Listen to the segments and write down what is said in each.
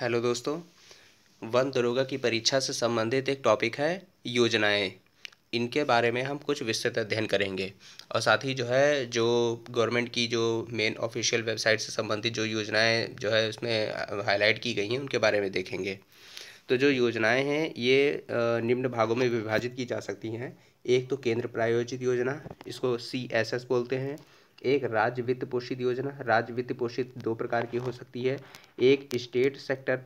hello दोस्तों one दरोगा की परीक्षा से संबंधित एक टॉपिक है योजनाएं इनके बारे में हम कुछ विस्तृत अध्ययन करेंगे और साथ ही जो है जो गवर्नमेंट की जो मेन ऑफिशियल वेबसाइट से संबंधित जो योजनाएं जो है उसमें हाईलाइट की गई हैं उनके बारे में देखेंगे तो जो योजनाएं हैं ये निम्न भागों में विभाजित की जा सकती हैं एक तो केंद्र प्रायोजित योजना इसको सी बोलते हैं एक राज्य वित्त पोषित योजना राज्य वित्त पोषित दो प्रकार की हो सकती है एक स्टेट सेक्टर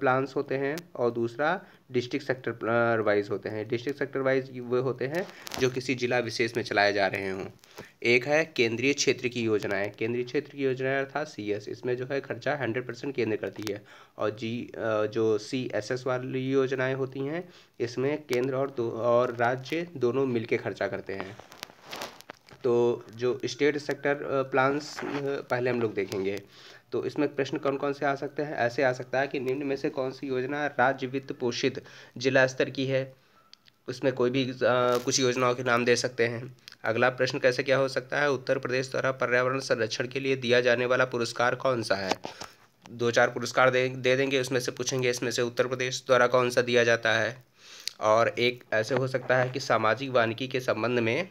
प्लान्स होते हैं और दूसरा डिस्ट्रिक्ट सेक्टर वाइज होते हैं डिस्ट्रिक्ट सेक्टर वाइज वे होते हैं जो किसी जिला विशेष में चलाए जा रहे हों एक है केंद्रीय क्षेत्र की योजनाएं केंद्रीय क्षेत्र की योजनाएं अर्थात सी एस इसमें जो है खर्चा हंड्रेड परसेंट केंद्र करती है और जी जो सी एस एस वाली योजनाएं होती हैं इसमें केंद्र और दो और राज्य दोनों मिलकर खर्चा करते हैं तो जो स्टेट सेक्टर प्लान्स पहले हम लोग देखेंगे तो इसमें प्रश्न कौन कौन से आ सकते हैं ऐसे आ सकता है कि निम्न में से कौन सी योजना राज्य वित्त पोषित जिला स्तर की है उसमें कोई भी आ, कुछ योजनाओं के नाम दे सकते हैं अगला प्रश्न कैसे क्या हो सकता है उत्तर प्रदेश द्वारा पर्यावरण संरक्षण के लिए दिया जाने वाला पुरस्कार कौन सा है दो चार पुरस्कार दे दे देंगे उसमें से पूछेंगे इसमें से उत्तर प्रदेश द्वारा कौन सा दिया जाता है और एक ऐसे हो सकता है कि सामाजिक वानिकी के संबंध में आ,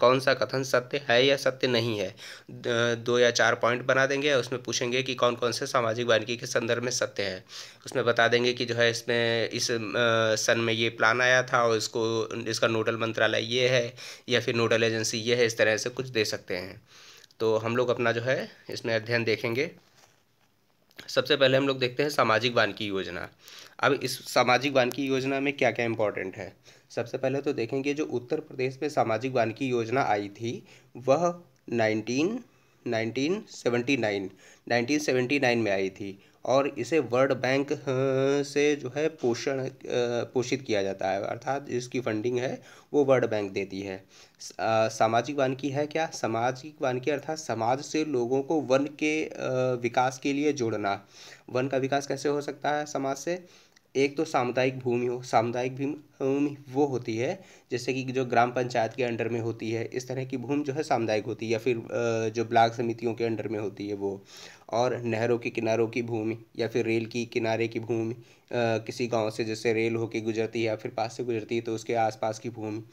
कौन सा कथन सत्य है या सत्य नहीं है दो या चार पॉइंट बना देंगे उसमें पूछेंगे कि कौन कौन से सामाजिक वानिकी के संदर्भ में सत्य है उसमें बता देंगे कि जो है इसमें इस सन में ये प्लान आया था और इसको इसका नोडल मंत्रालय ये है या फिर नोडल एजेंसी ये है इस तरह से कुछ दे सकते हैं तो हम लोग अपना जो है इसमें अध्ययन देखेंगे सबसे पहले हम लोग देखते हैं सामाजिक की योजना अब इस सामाजिक की योजना में क्या क्या इम्पोर्टेंट है सबसे पहले तो देखेंगे जो उत्तर प्रदेश में सामाजिक की योजना आई थी वह नाइनटीन 1979 1979 में आई थी और इसे वर्ल्ड बैंक हाँ, से जो है पोषण पोषित किया जाता है अर्थात इसकी फंडिंग है वो वर्ल्ड बैंक देती है सामाजिक की है क्या सामाजिक की अर्थात समाज से लोगों को वन के विकास के लिए जोड़ना वन का विकास कैसे हो सकता है समाज से एक तो सामुदायिक भूमि हो सामुदायिक भूमि वो होती है जैसे कि जो ग्राम पंचायत के अंडर में होती है इस तरह की भूमि जो है सामुदायिक होती है या फिर जो ब्लॉक समितियों के अंडर में होती है वो और नहरों के किनारों की भूमि या फिर रेल की किनारे की भूमि किसी गांव से जैसे रेल होके गुजरती है या फिर पास से गुजरती है तो उसके आसपास की भूमि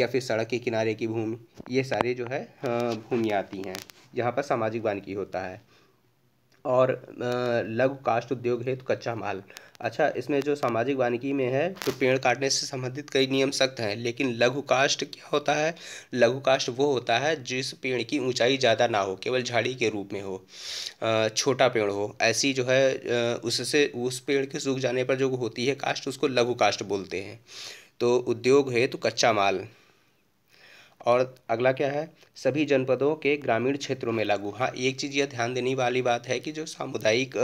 या फिर सड़क के किनारे की भूमि ये सारे जो है भूमि आती हैं यहाँ पर सामाजिक वानिकी होता है और लघु कास्ट उद्योग हेतु तो कच्चा माल अच्छा इसमें जो सामाजिक वानिकी में है तो पेड़ काटने से संबंधित कई नियम सख्त हैं लेकिन लघु कास्ट क्या होता है लघु काष्ट वो होता है जिस पेड़ की ऊंचाई ज़्यादा ना हो केवल झाड़ी के रूप में हो छोटा पेड़ हो ऐसी जो है उससे उस पेड़ के सूख जाने पर जो होती है कास्ट उसको लघु काष्ट बोलते हैं तो उद्योग है तो कच्चा माल और अगला क्या है सभी जनपदों के ग्रामीण क्षेत्रों में लागू हाँ एक चीज़ यह ध्यान देने वाली बात है कि जो सामुदायिक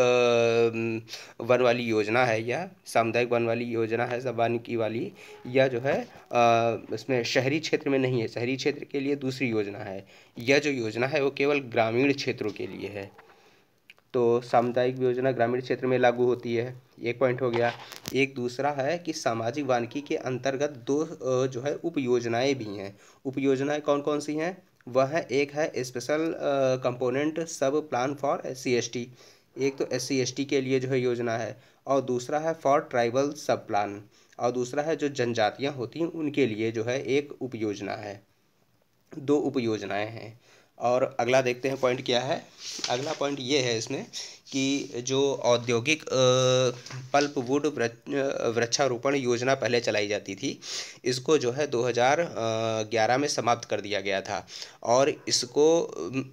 वन वाली योजना है या सामुदायिक वन वाली योजना है की वाली या जो है इसमें शहरी क्षेत्र में नहीं है शहरी क्षेत्र के लिए दूसरी योजना है यह जो योजना है वो केवल ग्रामीण क्षेत्रों के लिए है तो सामुदायिक योजना ग्रामीण क्षेत्र में लागू होती है एक पॉइंट हो गया एक दूसरा है कि सामाजिक वानिकी के अंतर्गत दो जो है उप योजनाएँ भी हैं उप योजनाएँ कौन कौन सी हैं वह है एक है special component sub plan for S C एक तो एस सी के लिए जो है योजना है और दूसरा है फॉर ट्राइबल सब प्लान और दूसरा है जो जनजातियाँ होती हैं उनके लिए जो है एक उप योजना है दो उप योजनाएँ हैं और अगला देखते हैं पॉइंट क्या है अगला पॉइंट ये है इसमें कि जो औद्योगिक पल्प वुड वृक्षारोपण योजना पहले चलाई जाती थी इसको जो है 2011 में समाप्त कर दिया गया था और इसको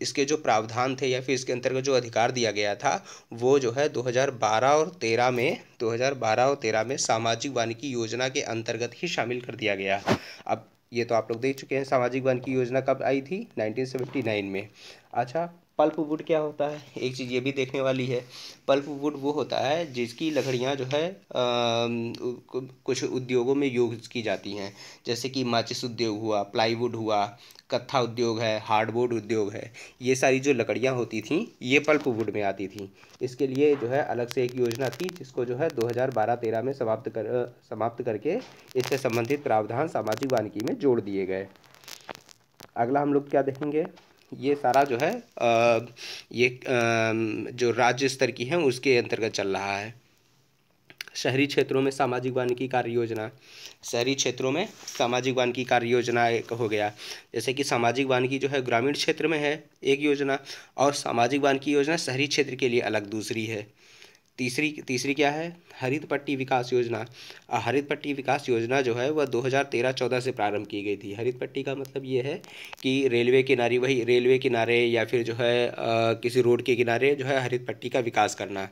इसके जो प्रावधान थे या फिर इसके अंतर्गत जो अधिकार दिया गया था वो जो है 2012 और 13 में 2012 और 13 में सामाजिक वानिकी योजना के अंतर्गत ही शामिल कर दिया गया अब ये तो आप लोग देख चुके हैं सामाजिक वन की योजना कब आई थी 1979 में अच्छा पल्प वुड क्या होता है एक चीज़ ये भी देखने वाली है पल्प वुड वो होता है जिसकी लकड़ियाँ जो है आ, कुछ उद्योगों में यूज की जाती हैं जैसे कि माचिस उद्योग हुआ प्लाईवुड हुआ कत्था उद्योग है हार्डबोर्ड उद्योग है ये सारी जो लकड़ियाँ होती थी ये पल्प वुड में आती थी इसके लिए जो है अलग से एक योजना थी जिसको जो है 2012-13 में समाप्त कर समाप्त करके इससे संबंधित प्रावधान सामाजिक वानिकी में जोड़ दिए गए अगला हम लोग क्या देखेंगे ये सारा जो है आ, ये आ, जो राज्य स्तर की है उसके अंतर्गत चल रहा है शहरी क्षेत्रों में सामाजिक वानिकी कार्य योजना शहरी क्षेत्रों में सामाजिक वानिकी कार्य योजना एक हो गया जैसे कि सामाजिक वानिकी जो है ग्रामीण क्षेत्र में है एक योजना और सामाजिक वानिकी योजना शहरी क्षेत्र के लिए अलग दूसरी है तीसरी तीसरी क्या है हरित पट्टी विकास योजना हरित पट्टी विकास योजना जो है वह 2013-14 से प्रारंभ की गई थी हरित पट्टी का मतलब ये है कि रेलवे किनारे वही रेलवे किनारे या फिर जो है आ, किसी रोड के किनारे जो है हरित पट्टी का विकास करना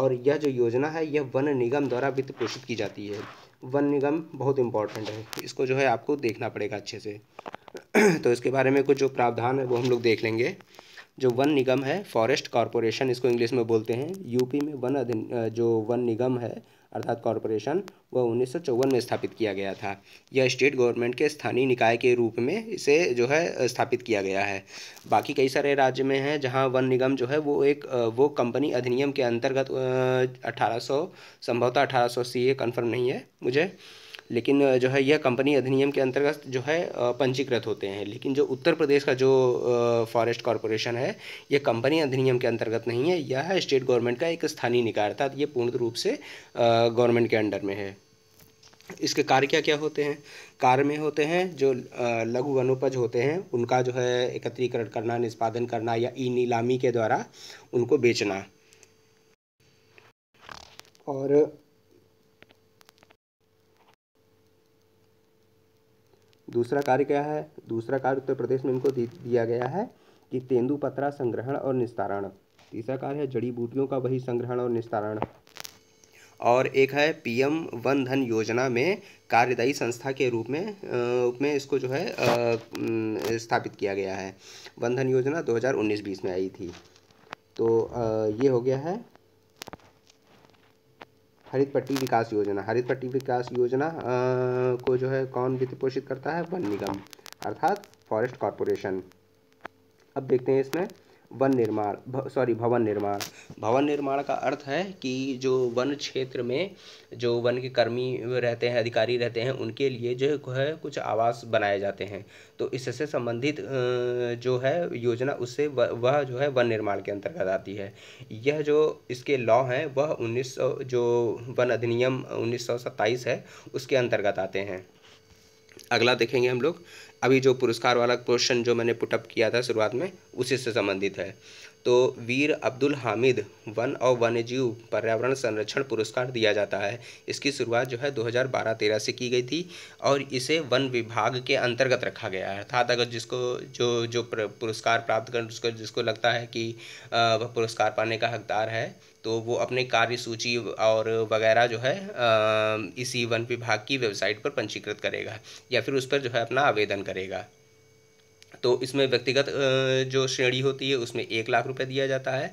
और यह जो योजना है यह वन निगम द्वारा वित्त पोषित की जाती है वन निगम बहुत इंपॉर्टेंट है इसको जो है आपको देखना पड़ेगा अच्छे से तो इसके बारे में कुछ जो प्रावधान है वो हम लोग देख लेंगे जो वन निगम है फॉरेस्ट कॉरपोरेशन इसको इंग्लिश में बोलते हैं यूपी में वन अधिन जो वन निगम है अर्थात कॉरपोरेशन वह उन्नीस में स्थापित किया गया था यह स्टेट गवर्नमेंट के स्थानीय निकाय के रूप में इसे जो है स्थापित किया गया है बाकी कई सारे राज्य में हैं जहां वन निगम जो है वो एक वो कंपनी अधिनियम के अंतर्गत अठारह सौ संभवतः अठारह सौ सी ए कन्फर्म नहीं है मुझे लेकिन जो है यह कंपनी अधिनियम के अंतर्गत जो है पंजीकृत होते हैं लेकिन जो उत्तर प्रदेश का जो फॉरेस्ट कॉरपोरेशन है यह कंपनी अधिनियम के अंतर्गत नहीं है यह स्टेट गवर्नमेंट का एक स्थानीय निकाय अर्थात ये पूर्ण रूप से गवर्नमेंट के अंडर में है इसके कार्य क्या क्या होते हैं कार्य में होते हैं जो लघु वनोपज होते हैं उनका जो है एकत्रीकरण करना निष्पादन करना या ई नीलामी के द्वारा उनको बेचना और दूसरा कार्य क्या है दूसरा कार्य उत्तर प्रदेश में इनको दिया गया है कि तेंदुपत्रा संग्रहण और निस्तारण तीसरा कार्य है जड़ी बूटियों का वही संग्रहण और निस्तारण और एक है पीएम वन धन योजना में कार्यदायी संस्था के रूप में रूप में इसको जो है स्थापित किया गया है वन धन योजना 2019-20 में आई थी तो ये हो गया है हरित पट्टी विकास योजना हरित पट्टी विकास योजना को जो है कौन वित्त पोषित करता है वन निगम अर्थात फॉरेस्ट कॉरपोरेशन अब देखते हैं इसमें वन निर्माण सॉरी भवन निर्माण भवन निर्माण का अर्थ है कि जो वन क्षेत्र में जो वन के कर्मी रहते हैं अधिकारी रहते हैं उनके लिए जो है कुछ आवास बनाए जाते हैं तो इससे संबंधित जो है योजना उससे वह जो है वन निर्माण के अंतर्गत आती है यह जो इसके लॉ हैं वह 1900 जो वन अधिनियम उन्नीस है उसके अंतर्गत आते हैं अगला देखेंगे हम लोग अभी जो पुरस्कार वाला क्वेश्चन जो मैंने पुटअप किया था शुरुआत में उसी से संबंधित है तो वीर अब्दुल हामिद वन और वन्यजीव पर्यावरण संरक्षण पुरस्कार दिया जाता है इसकी शुरुआत जो है 2012-13 से की गई थी और इसे वन विभाग के अंतर्गत रखा गया है अर्थात अगर जिसको जो जो पुरस्कार प्राप्त कर उसको जिसको लगता है कि वह पुरस्कार पाने का हकदार है तो वो अपने कार्य सूची और वगैरह जो है इसी वन विभाग की वेबसाइट पर पंजीकृत करेगा या फिर उस पर जो है अपना आवेदन करेगा तो इसमें व्यक्तिगत जो श्रेणी होती है उसमें एक लाख रुपये दिया जाता है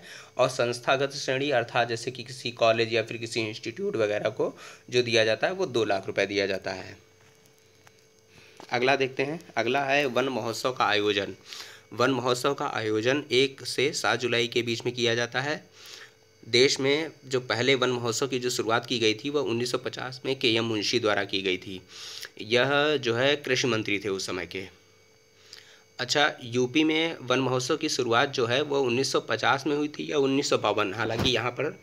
और संस्थागत श्रेणी अर्थात जैसे कि किसी कॉलेज या फिर किसी इंस्टीट्यूट वगैरह को जो दिया जाता है वो दो लाख रुपये दिया जाता है अगला देखते हैं अगला है वन महोत्सव का आयोजन वन महोत्सव का आयोजन एक से सात जुलाई के बीच में किया जाता है देश में जो पहले वन महोत्सव की जो शुरुआत की गई थी वह 1950 में के एम मुंशी द्वारा की गई थी यह जो है कृषि मंत्री थे उस समय के अच्छा यूपी में वन महोत्सव की शुरुआत जो है वो 1950 में हुई थी या उन्नीस हालांकि यहाँ पर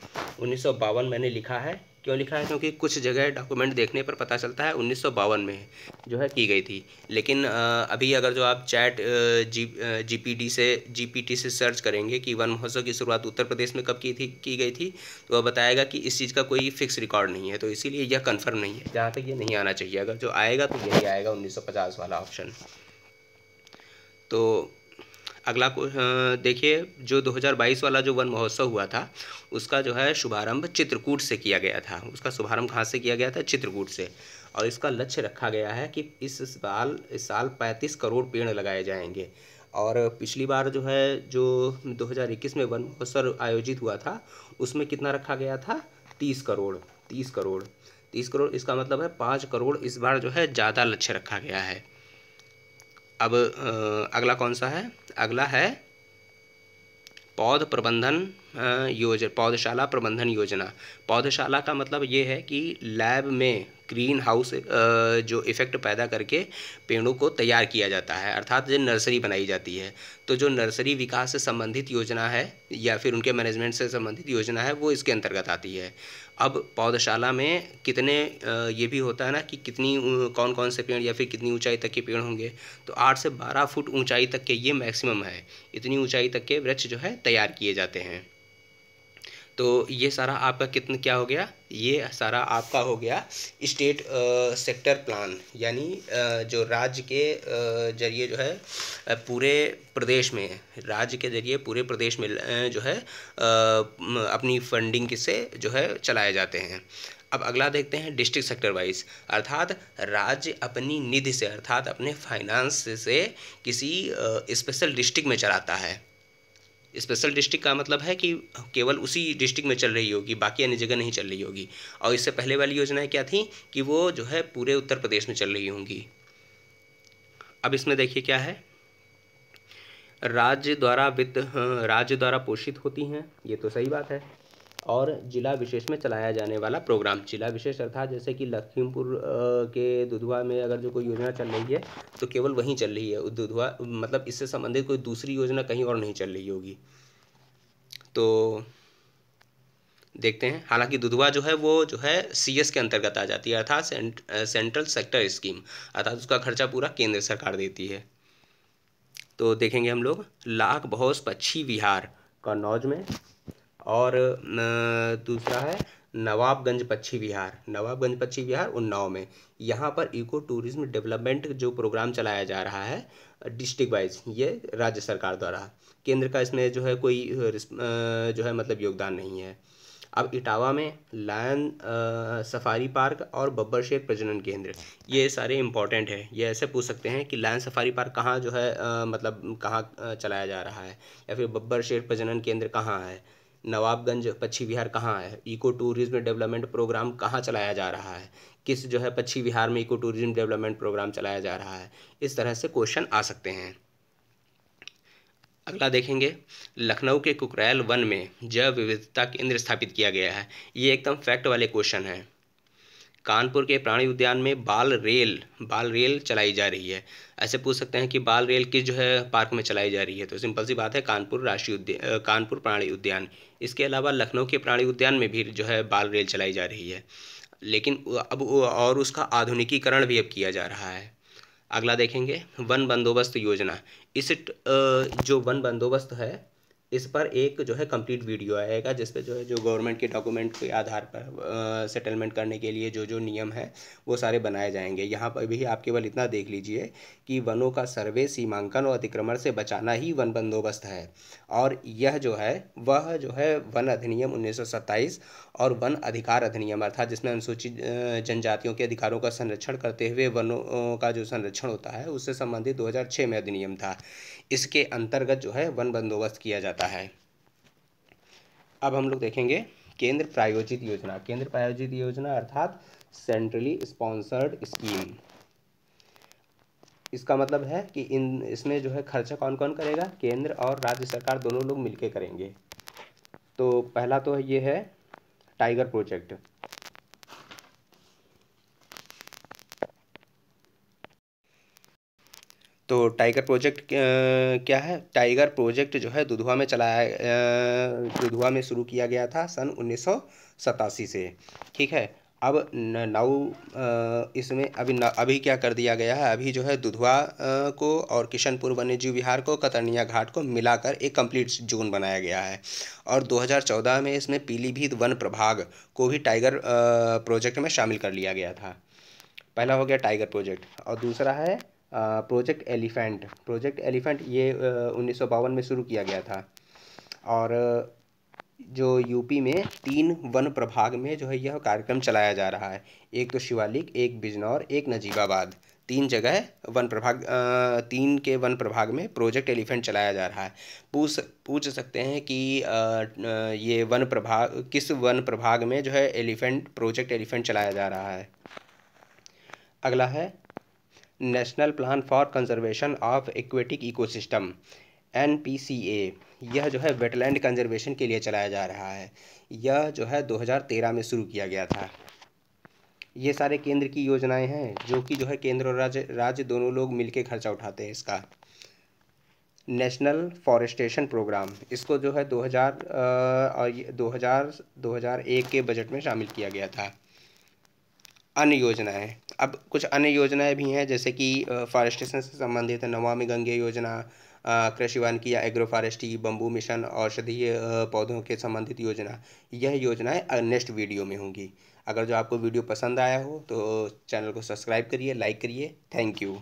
उन्नीस मैंने लिखा है क्यों लिखा है क्योंकि कुछ जगह डॉक्यूमेंट देखने पर पता चलता है उन्नीस में जो है की गई थी लेकिन अभी अगर जो आप चैट जी जी से जी से सर्च करेंगे कि वन महोत्सव की शुरुआत उत्तर प्रदेश में कब की थी की गई थी तो वह बताएगा कि इस चीज़ का कोई फिक्स रिकॉर्ड नहीं है तो इसीलिए यह कन्फर्म नहीं है जहाँ तक ये नहीं आना चाहिए अगर जो आएगा तो यही आएगा उन्नीस वाला ऑप्शन तो अगला को देखिए जो 2022 वाला जो वन महोत्सव हुआ था उसका जो है शुभारंभ चित्रकूट से किया गया था उसका शुभारंभ कहाँ से किया गया था चित्रकूट से और इसका लक्ष्य रखा गया है कि इस साल इस साल 35 करोड़ पेड़ लगाए जाएंगे और पिछली बार जो है जो 2021 में वन महोत्सव आयोजित हुआ था उसमें कितना रखा गया था तीस करोड़ तीस करोड़ तीस करोड़ इसका मतलब है पाँच करोड़ इस बार जो है ज़्यादा लक्ष्य रखा गया है अब अगला कौन सा है अगला है पौध प्रबंधन योजना पौधशाला प्रबंधन योजना पौधशाला का मतलब ये है कि लैब में ग्रीन हाउस जो इफ़ेक्ट पैदा करके पेड़ों को तैयार किया जाता है अर्थात जो नर्सरी बनाई जाती है तो जो नर्सरी विकास से संबंधित योजना है या फिर उनके मैनेजमेंट से संबंधित योजना है वो इसके अंतर्गत आती है अब पौधशाला में कितने ये भी होता है ना कि कितनी कौन कौन से पेड़ या फिर कितनी ऊंचाई तक के पेड़ होंगे तो आठ से बारह फुट ऊँचाई तक के ये मैक्सिमम है इतनी ऊँचाई तक के वृक्ष जो है तैयार किए जाते हैं तो ये सारा आपका कितना क्या हो गया ये सारा आपका हो गया स्टेट सेक्टर प्लान यानी जो राज्य के जरिए जो है पूरे प्रदेश में राज्य के जरिए पूरे प्रदेश में जो है अपनी फंडिंग से जो है चलाए जाते हैं अब अगला देखते हैं डिस्ट्रिक्ट सेक्टर वाइज अर्थात राज्य अपनी निधि से अर्थात अपने फाइनेंस से किसी स्पेशल डिस्ट्रिक्ट में चलाता है स्पेशल डिस्ट्रिक्ट का मतलब है कि केवल उसी डिस्ट्रिक्ट में चल रही होगी बाकी अन्य जगह नहीं चल रही होगी और इससे पहले वाली योजनाएं क्या थी कि वो जो है पूरे उत्तर प्रदेश में चल रही होंगी अब इसमें देखिए क्या है राज्य द्वारा वित्त हाँ, राज्य द्वारा पोषित होती हैं ये तो सही बात है और जिला विशेष में चलाया जाने वाला प्रोग्राम जिला विशेष अर्थात जैसे कि लखीमपुर के दुधवा में अगर जो कोई योजना चल रही है तो केवल वहीं चल रही है दुधवा मतलब इससे संबंधित कोई दूसरी योजना कहीं और नहीं चल रही होगी तो देखते हैं हालांकि दुधवा जो है वो जो है सीएस के अंतर्गत आ जाती है अर्थात सेंट, सेंट्रल सेक्टर स्कीम अर्थात उसका खर्चा पूरा केंद्र सरकार देती है तो देखेंगे हम लोग लाख बहौस पक्षी विहार कन्नौज में और दूसरा है नवाबगंज पक्षी विहार नवाबगंज पक्षी विहार उन्नाव में यहाँ पर इको टूरिज्म डेवलपमेंट जो प्रोग्राम चलाया जा रहा है डिस्ट्रिक्ट वाइज ये राज्य सरकार द्वारा केंद्र का इसमें जो है कोई जो है मतलब योगदान नहीं है अब इटावा में लायन सफारी पार्क और बब्बर शेख प्रजनन केंद्र ये सारे इंपॉर्टेंट हैं ये ऐसे पूछ सकते हैं कि लायन सफारी पार्क कहाँ जो है आ, मतलब कहाँ चलाया जा रहा है या फिर बब्बर शेख प्रजनन केंद्र कहाँ है नवाबगंज पक्षी विहार कहाँ है इको टूरिज्म डेवलपमेंट प्रोग्राम कहाँ चलाया जा रहा है किस जो है पक्षी विहार में इको टूरिज्म डेवलपमेंट प्रोग्राम चलाया जा रहा है इस तरह से क्वेश्चन आ सकते हैं अगला देखेंगे लखनऊ के कुकरैल वन में जैव विविधता केंद्र स्थापित किया गया है ये एकदम फैक्ट वाले क्वेश्चन हैं कानपुर के प्राणी उद्यान में बाल रेल बाल रेल चलाई जा रही है ऐसे पूछ सकते हैं कि बाल रेल किस जो है पार्क में चलाई जा रही है तो सिंपल सी बात है कानपुर राष्ट्रीय उद्यान कानपुर प्राणी उद्यान इसके अलावा लखनऊ के प्राणी उद्यान में भी जो है बाल रेल चलाई जा रही है लेकिन अब और उसका आधुनिकीकरण भी अब किया जा रहा है अगला देखेंगे वन बंदोबस्त योजना इस जो वन बंदोबस्त है इस पर एक जो है कंप्लीट वीडियो आएगा जिस पर जो है जो गवर्नमेंट के डॉक्यूमेंट के आधार पर सेटलमेंट करने के लिए जो जो नियम है वो सारे बनाए जाएंगे यहाँ पर भी आप केवल इतना देख लीजिए कि वनों का सर्वे सीमांकन और अतिक्रमण से बचाना ही वन बंदोबस्त है और यह जो है वह जो है वन अधिनियम उन्नीस और वन अधिकार अधिनियम अर्थात जिसमें अनुसूचित जनजातियों के अधिकारों का संरक्षण करते हुए वनों का जो संरक्षण होता है उससे संबंधित दो में अधिनियम था इसके अंतर्गत जो है वन बंदोबस्त किया जाता जाता है अब हम लोग देखेंगे केंद्र प्रायोजित योजना केंद्र प्रायोजित योजना अर्थात सेंट्रली स्पॉन्सर्ड स्कीम इसका मतलब है कि इन इसमें जो है खर्चा कौन कौन करेगा केंद्र और राज्य सरकार दोनों लोग मिलकर करेंगे तो पहला तो ये है टाइगर प्रोजेक्ट तो टाइगर प्रोजेक्ट क्या है टाइगर प्रोजेक्ट जो है दुधवा में चलाया दुधवा में शुरू किया गया था सन उन्नीस से ठीक है अब नाउ इसमें अभी न, अभी क्या कर दिया गया है अभी जो है दुधवा को और किशनपुर वन्यजीव विहार को कतरनिया घाट को मिलाकर एक कंप्लीट जोन बनाया गया है और 2014 में इसमें पीलीभीत वन प्रभाग को भी टाइगर प्रोजेक्ट में शामिल कर लिया गया था पहला हो गया टाइगर प्रोजेक्ट और दूसरा है प्रोजेक्ट एलिफेंट प्रोजेक्ट एलिफेंट ये उन्नीस में शुरू किया गया था और जो यूपी में तीन वन प्रभाग में जो है यह कार्यक्रम चलाया जा रहा है एक तो शिवालिक एक बिजनौर एक नजीबाबाद तीन जगह वन प्रभाग तीन के वन प्रभाग में प्रोजेक्ट एलिफेंट चलाया जा रहा है पूछ पूछ सकते हैं कि ये वन प्रभाग किस वन प्रभाग में जो है एलिफेंट प्रोजेक्ट एलिफेंट चलाया जा रहा है अगला है national plan for conservation of aquatic ecosystem एन यह जो है वेटलैंड कंजर्वेशन के लिए चलाया जा रहा है यह जो है 2013 में शुरू किया गया था ये सारे केंद्र की योजनाएं हैं जो कि जो है केंद्र और राज्य राज्य दोनों लोग मिलकर खर्चा उठाते हैं इसका नेशनल फॉरेस्टेशन प्रोग्राम इसको जो है 2000 और 2000 2001 के बजट में शामिल किया गया था अन्य योजनाएं अब कुछ अन्य योजनाएं भी हैं जैसे कि फॉरेस्टेशन से संबंधित नवामी गंगे योजना कृषि वानकी या एग्रो फॉरेस्ट्री बम्बू मिशन औषधीय पौधों के संबंधित योजना यह योजनाएं नेक्स्ट वीडियो में होंगी अगर जो आपको वीडियो पसंद आया हो तो चैनल को सब्सक्राइब करिए लाइक करिए थैंक यू